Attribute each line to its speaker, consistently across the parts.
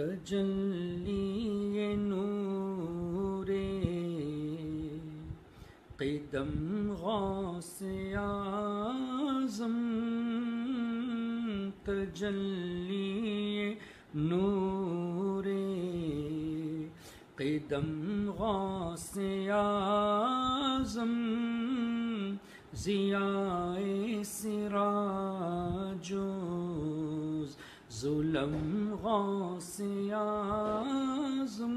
Speaker 1: تجلی نور قدم غوث آزم تجلی نور قدم غوث آزم ضیاء سراجوں ظلم غاصي عظم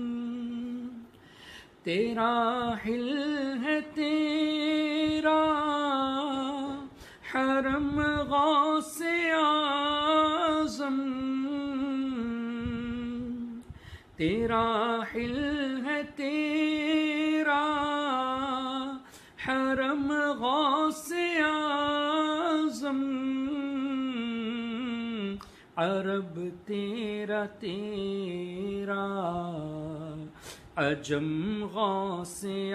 Speaker 1: تیرا حل ہے تیرا حرم غاصِ عظم تیرا حل ہے تیرا عرب تیرا تیرا عجم غوث سے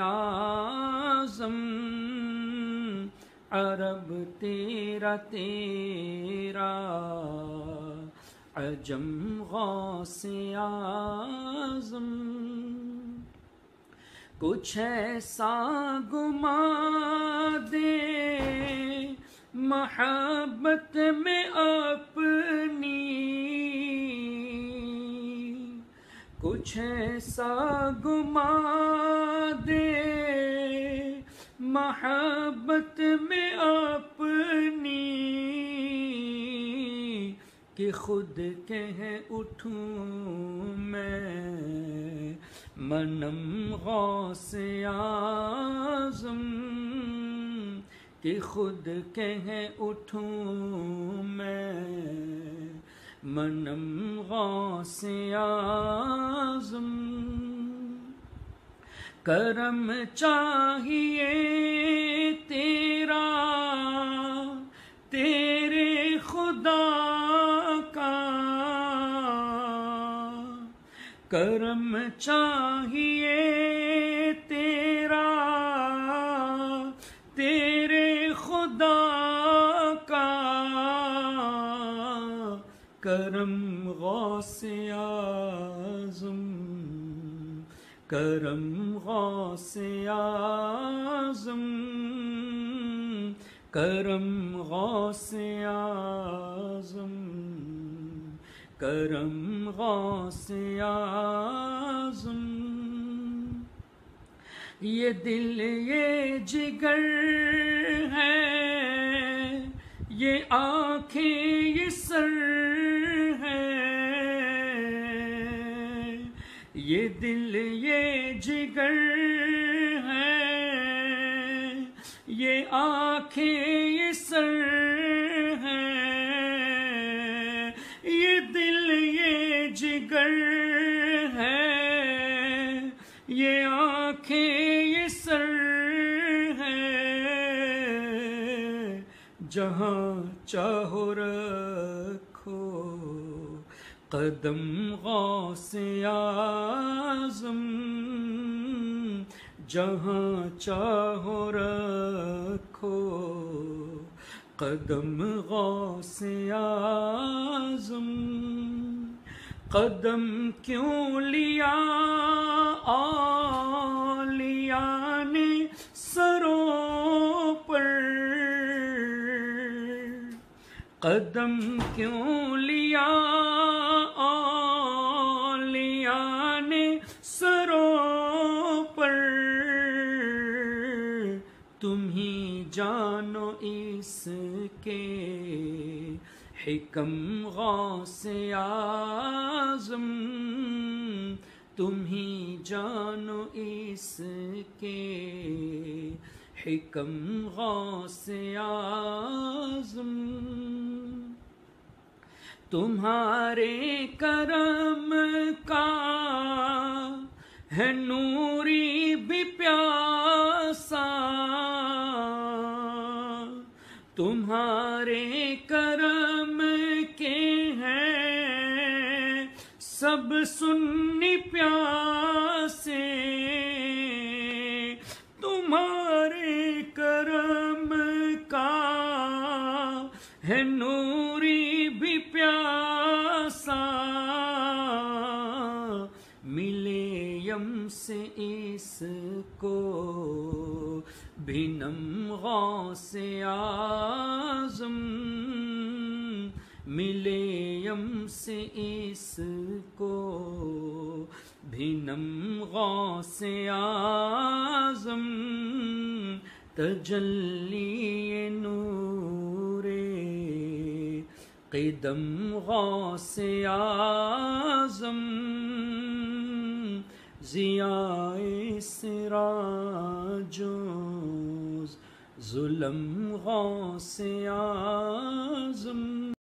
Speaker 1: عرب تیرا تیرا عجم غوث سے کچھ ایسا گما دے محبت میں کچھ ایسا گما دے محبت میں اپنی کہ خود کہیں اٹھوں میں منم غوث آزم کہ خود کہیں اٹھوں میں منم غوث یا کرم چاہیے تیرا
Speaker 2: تیرے
Speaker 1: خدا کا کرم چاہیے غوث کرم غوث یا کرم غوث کرم غوث آزم یہ دل یہ جگر ہے یہ آنکھیں یہ سر دل یہ جگر ہے یہ آنکھیں یہ سر ہے یہ دل یہ جگر ہے یہ آنکھیں یہ سر ہے جہاں چاہو رکھو قدم غوث جہاں چاہو رکھو قدم غوث آزم قدم کیوں لیا آلیا نے سروں پر قدم کیوں لیا تم ہی جانو اس کے حکم غوث آزم ہی جانو اس کے حکم غوث آزم تمہارے کرم کا ہے نوری بھی پیار تمہارے کرم کے ہیں سب سنی پیاسے تمہارے کرم کا ہے نوری بھی پیاسا ملے یم سے اس کو بھینم غوث آزم ملے یم سے اس کو بھینم غوث آزم تجلی نور غوث آزم سے سراجوں ظلم غوث ظلم